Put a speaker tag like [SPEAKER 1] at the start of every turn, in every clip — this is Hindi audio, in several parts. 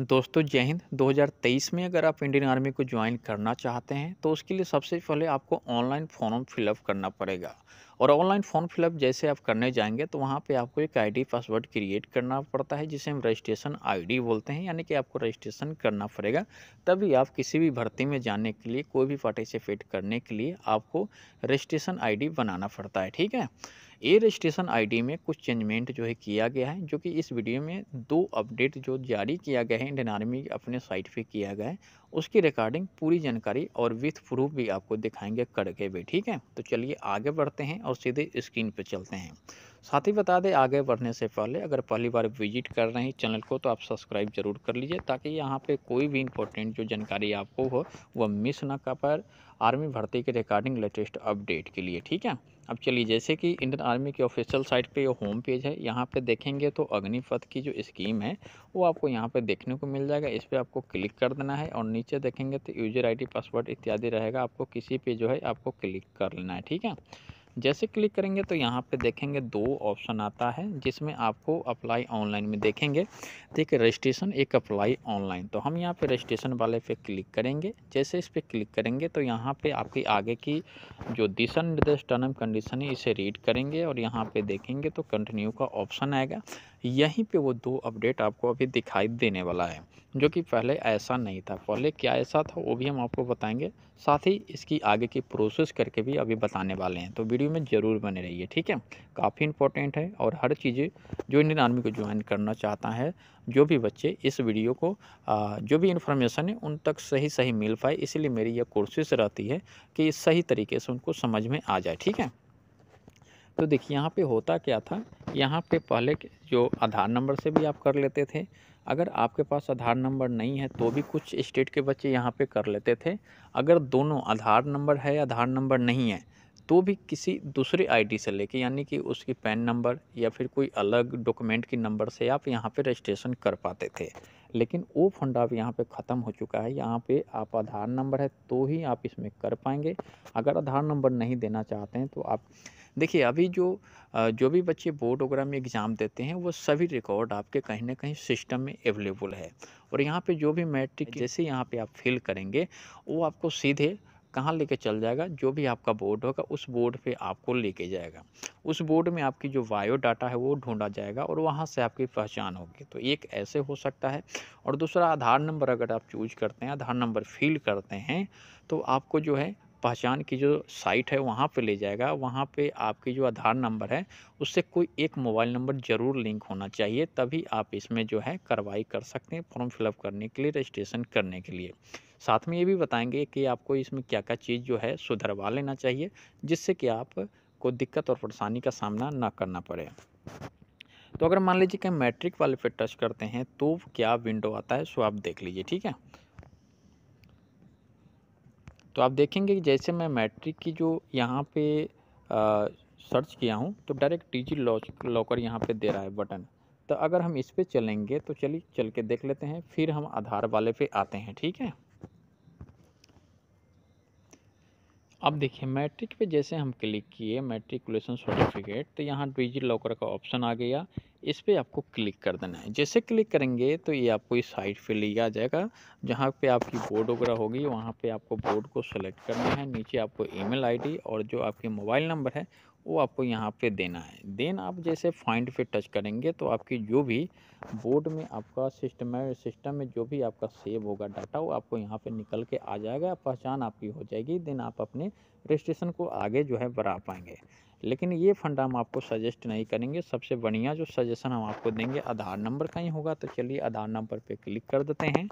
[SPEAKER 1] दोस्तों जय हिंद 2023 में अगर आप इंडियन आर्मी को ज्वाइन करना चाहते हैं तो उसके लिए सबसे पहले आपको ऑनलाइन फॉर्म फिलअप करना पड़ेगा और ऑनलाइन फॉर्म फिलअप जैसे आप करने जाएंगे तो वहाँ पे आपको एक आईडी पासवर्ड क्रिएट करना पड़ता है जिसे हम रजिस्ट्रेशन आईडी बोलते हैं यानी कि आपको रजिस्ट्रेशन करना पड़ेगा तभी आप किसी भी भर्ती में जाने के लिए कोई भी पार्टिसिपेट करने के लिए आपको रजिस्ट्रेशन आई बनाना पड़ता है ठीक है ए रजिस्ट्रेशन आईडी में कुछ चेंजमेंट जो है किया गया है जो कि इस वीडियो में दो अपडेट जो जारी किया गया है इंडियन आर्मी अपने साइट पे किया गया है उसकी रिकॉर्डिंग पूरी जानकारी और विथ प्रूफ भी आपको दिखाएंगे करके भी ठीक है तो चलिए आगे बढ़ते हैं और सीधे स्क्रीन पर चलते हैं साथ ही बता दें आगे बढ़ने से पहले अगर पहली बार विजिट कर रहे हैं चैनल को तो आप सब्सक्राइब जरूर कर लीजिए ताकि यहाँ पे कोई भी इंपॉर्टेंट जो जानकारी आपको हो वह मिस ना कर पाए आर्मी भर्ती के रिकॉर्डिंग लेटेस्ट अपडेट के लिए ठीक है अब चलिए जैसे कि इंडियन आर्मी की ऑफिशियल साइट पे ये होम पेज है यहाँ पे देखेंगे तो अग्निपथ की जो स्कीम है वो आपको यहाँ पे देखने को मिल जाएगा इस पर आपको क्लिक कर देना है और नीचे देखेंगे तो यूजर आईडी पासवर्ड इत्यादि रहेगा आपको किसी पे जो है आपको क्लिक कर लेना है ठीक है जैसे क्लिक करेंगे तो यहाँ पे देखेंगे दो ऑप्शन आता है जिसमें आपको अप्लाई ऑनलाइन में देखेंगे देखिए तो रजिस्ट्रेशन एक अप्लाई ऑनलाइन तो हम यहाँ पे रजिस्ट्रेशन वाले पे क्लिक करेंगे जैसे इस पर क्लिक करेंगे तो यहाँ पे आपकी आगे की जो दिशा निर्देश टर्म कंडीशन है इसे रीड करेंगे और यहाँ पर देखेंगे तो कंटिन्यू का ऑप्शन आएगा यहीं पे वो दो अपडेट आपको अभी दिखाई देने वाला है जो कि पहले ऐसा नहीं था पहले क्या ऐसा था वो भी हम आपको बताएंगे साथ ही इसकी आगे की प्रोसेस करके भी अभी बताने वाले हैं तो वीडियो में ज़रूर बने रहिए ठीक है काफ़ी इंपॉर्टेंट है और हर चीज़ें जो इंडियन आर्मी को ज्वाइन करना चाहता है जो भी बच्चे इस वीडियो को जो भी इन्फॉर्मेशन है उन तक सही सही मिल पाए इसलिए मेरी यह कोशिश रहती है कि सही तरीके से उनको समझ में आ जाए ठीक है तो देखिए यहाँ पे होता क्या था यहाँ पे पहले जो आधार नंबर से भी आप कर लेते थे अगर आपके पास आधार नंबर नहीं है तो भी कुछ स्टेट के बच्चे यहाँ पे कर लेते थे अगर दोनों आधार नंबर है आधार नंबर नहीं है तो भी किसी दूसरे आईडी से लेके यानी कि उसकी पैन नंबर या फिर कोई अलग डॉक्यूमेंट की नंबर से आप यहाँ पे रजिस्ट्रेशन कर पाते थे लेकिन वो फंड आप यहाँ पे ख़त्म हो चुका है यहाँ पे आप आधार नंबर है तो ही आप इसमें कर पाएंगे अगर आधार नंबर नहीं देना चाहते हैं तो आप देखिए अभी जो जो भी बच्चे बोर्ड वगैरह में एग्ज़ाम देते हैं वो सभी रिकॉर्ड आपके कहीं ना कहीं सिस्टम में अवेलेबल है और यहाँ पे जो भी मैट्रिक जैसे यहाँ पे आप फिल करेंगे वो आपको सीधे कहाँ लेके चल जाएगा जो भी आपका बोर्ड होगा उस बोर्ड पे आपको लेके जाएगा उस बोर्ड में आपकी जो बायो डाटा है वो ढूंढा जाएगा और वहाँ से आपकी पहचान होगी तो एक ऐसे हो सकता है और दूसरा आधार नंबर अगर आप चूज करते हैं आधार नंबर फिल करते हैं तो आपको जो है पहचान की जो साइट है वहाँ पे ले जाएगा वहाँ पे आपकी जो आधार नंबर है उससे कोई एक मोबाइल नंबर ज़रूर लिंक होना चाहिए तभी आप इसमें जो है कार्रवाई कर सकते हैं फॉर्म फिलअप करने के लिए रजिस्ट्रेशन करने के लिए साथ में ये भी बताएंगे कि आपको इसमें क्या क्या चीज़ जो है सुधरवा लेना चाहिए जिससे कि आपको दिक्कत और परेशानी का सामना ना करना पड़े तो अगर मान लीजिए कि मैट्रिक वाले पे टच करते हैं तो क्या विंडो आता है सो आप देख लीजिए ठीक है तो आप देखेंगे कि जैसे मैं मैट्रिक की जो यहाँ पे आ, सर्च किया हूँ तो डायरेक्ट टीजी जी लॉकर यहाँ पे दे रहा है बटन तो अगर हम इस पर चलेंगे तो चलिए चल के देख लेते हैं फिर हम आधार वाले पे आते हैं ठीक है अब देखिए मैट्रिक पे जैसे हम क्लिक किए मैट्रिकुलेशन सर्टिफिकेट तो यहाँ डिजी लॉकर का ऑप्शन आ गया इस पर आपको क्लिक कर देना है जैसे क्लिक करेंगे तो ये आपको इस साइट पे ले आ जाएगा जहाँ पे आपकी बोर्ड वगैरह होगी वहाँ पे आपको बोर्ड को सेलेक्ट करना है नीचे आपको ईमेल आईडी और जो आपके मोबाइल नंबर है वो आपको यहाँ पे देना है देन आप हाँ। जैसे फाइंड पे टच करेंगे तो आपकी जो भी बोर्ड में आपका सिस्टम है सिस्टम में जो भी आपका सेव होगा डाटा वो आपको यहाँ पे निकल के आ जाएगा पहचान आपकी हो जाएगी देन आप अपने रजिस्ट्रेशन को आगे जो है बढ़ा पाएंगे लेकिन ये फंड हम आपको सजेस्ट नहीं करेंगे सबसे बढ़िया जो सजेशन हम आपको देंगे आधार नंबर का ही होगा तो चलिए आधार नंबर पे क्लिक कर देते हैं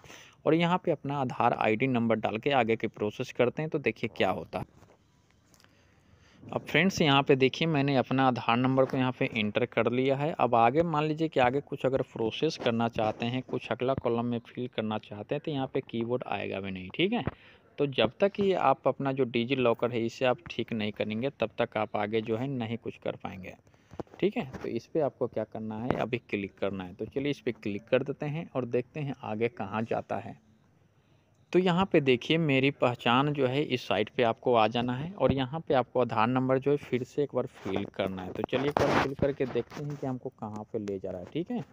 [SPEAKER 1] और यहाँ पे अपना आधार आईडी नंबर डाल के आगे के प्रोसेस करते हैं तो देखिए क्या होता है अब फ्रेंड्स यहाँ पे देखिए मैंने अपना आधार नंबर को यहाँ पे इंटर कर लिया है अब आगे मान लीजिए कि आगे कुछ अगर प्रोसेस करना चाहते हैं कुछ अगला कॉलम में फिल करना चाहते हैं तो यहाँ पे कीबोर्ड आएगा भी नहीं ठीक है तो जब तक ये आप अपना जो डिजी लॉकर है इसे आप ठीक नहीं करेंगे तब तक आप आगे जो है नहीं कुछ कर पाएंगे ठीक है तो इस पर आपको क्या करना है अभी क्लिक करना है तो चलिए इस पर क्लिक कर देते हैं और देखते हैं आगे कहाँ जाता है तो यहाँ पे देखिए मेरी पहचान जो है इस साइट पे आपको आ जाना है और यहाँ पे आपको आधार नंबर जो है फिर से एक बार फिल करना है तो चलिए एक बार फिल करके देखते हैं कि हमको कहाँ पे ले जा रहा है ठीक है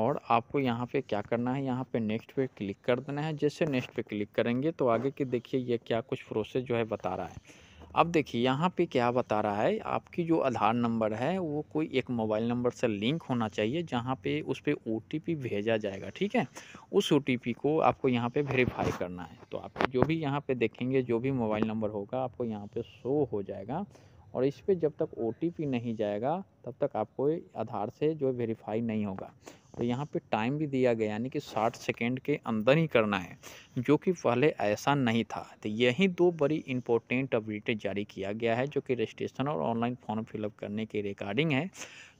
[SPEAKER 1] और आपको यहाँ पे क्या करना है यहाँ पे नेक्स्ट पे क्लिक कर देना है जैसे नेक्स्ट पे क्लिक करेंगे तो आगे की देखिए ये क्या कुछ प्रोसेस जो है बता रहा है अब देखिए यहाँ पे क्या बता रहा है आपकी जो आधार नंबर है वो कोई एक मोबाइल नंबर से लिंक होना चाहिए जहाँ पे उस पर ओ भेजा जाएगा ठीक है उस ओ को आपको यहाँ पे वेरीफाई करना है तो आप जो भी यहाँ पे देखेंगे जो भी मोबाइल नंबर होगा आपको यहाँ पे शो हो जाएगा और इस पर जब तक ओ नहीं जाएगा तब तक आपको आधार से जो वेरीफाई नहीं होगा तो यहाँ पे टाइम भी दिया गया यानी कि 60 सेकेंड के अंदर ही करना है जो कि पहले ऐसा नहीं था तो यही दो बड़ी इंपॉर्टेंट अपडेट जारी किया गया है जो कि रजिस्ट्रेशन और ऑनलाइन फॉर्म फिलअप करने की रिकॉर्डिंग है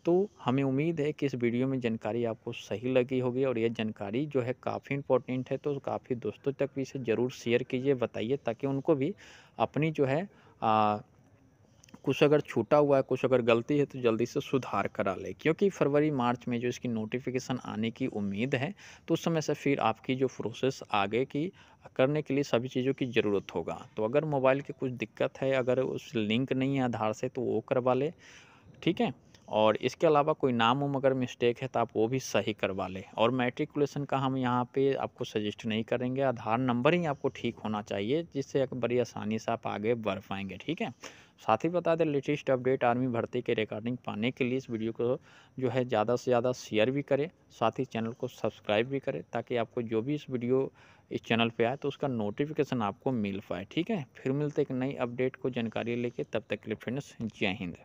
[SPEAKER 1] तो हमें उम्मीद है कि इस वीडियो में जानकारी आपको सही लगी होगी और यह जानकारी जो है काफ़ी इंपॉर्टेंट है तो काफ़ी दोस्तों तक भी इसे ज़रूर शेयर कीजिए बताइए ताकि उनको भी अपनी जो है आ, कुछ अगर छूटा हुआ है कुछ अगर गलती है तो जल्दी से सुधार करा ले क्योंकि फरवरी मार्च में जो इसकी नोटिफिकेशन आने की उम्मीद है तो उस समय से फिर आपकी जो प्रोसेस आगे की करने के लिए सभी चीज़ों की ज़रूरत होगा तो अगर मोबाइल की कुछ दिक्कत है अगर उस लिंक नहीं है आधार से तो वो करवा ले ठीक है और इसके अलावा कोई नाम उम अगर मिस्टेक है तो आप वो भी सही करवा लें और मेट्रिकुलेशन का हम यहाँ पे आपको सजेस्ट नहीं करेंगे आधार नंबर ही आपको ठीक होना चाहिए जिससे बड़ी आसानी से आप आगे बढ़ पाएंगे ठीक है साथ ही बता दें लेटेस्ट अपडेट आर्मी भर्ती के रिकॉर्डिंग पाने के लिए इस वीडियो को जो है ज़्यादा से ज़्यादा शेयर भी करें साथ ही चैनल को सब्सक्राइब भी करें ताकि आपको जो भी इस वीडियो इस चैनल पे आए तो उसका नोटिफिकेशन आपको मिल पाए ठीक है फिर मिलते एक नई अपडेट को जानकारी लेके तब तक के लिए फ्रेंड्स जय हिंद